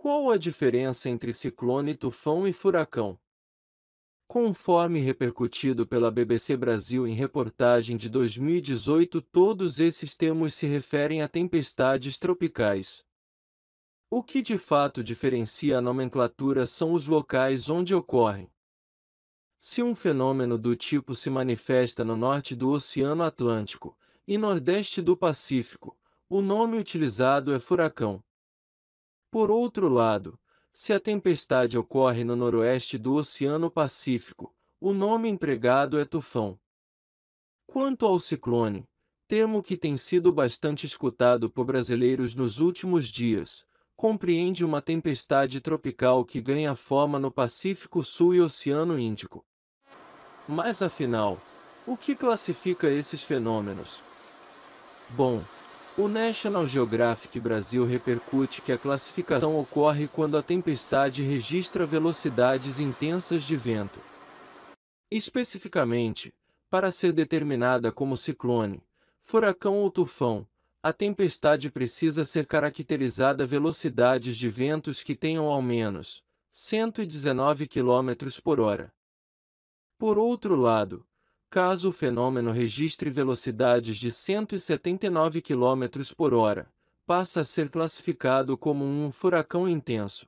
Qual a diferença entre ciclone, tufão e furacão? Conforme repercutido pela BBC Brasil em reportagem de 2018, todos esses termos se referem a tempestades tropicais. O que de fato diferencia a nomenclatura são os locais onde ocorrem. Se um fenômeno do tipo se manifesta no norte do Oceano Atlântico e nordeste do Pacífico, o nome utilizado é furacão. Por outro lado, se a tempestade ocorre no noroeste do Oceano Pacífico, o nome empregado é tufão. Quanto ao ciclone, termo que tem sido bastante escutado por brasileiros nos últimos dias, compreende uma tempestade tropical que ganha forma no Pacífico Sul e Oceano Índico. Mas afinal, o que classifica esses fenômenos? Bom, o National Geographic Brasil repercute que a classificação ocorre quando a tempestade registra velocidades intensas de vento. Especificamente, para ser determinada como ciclone, furacão ou tufão, a tempestade precisa ser caracterizada velocidades de ventos que tenham ao menos 119 km por hora. Por outro lado, caso o fenômeno registre velocidades de 179 km por hora, passa a ser classificado como um furacão intenso.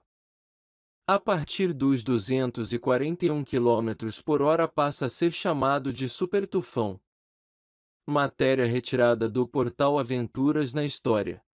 A partir dos 241 km por hora passa a ser chamado de supertufão. Matéria retirada do portal Aventuras na História.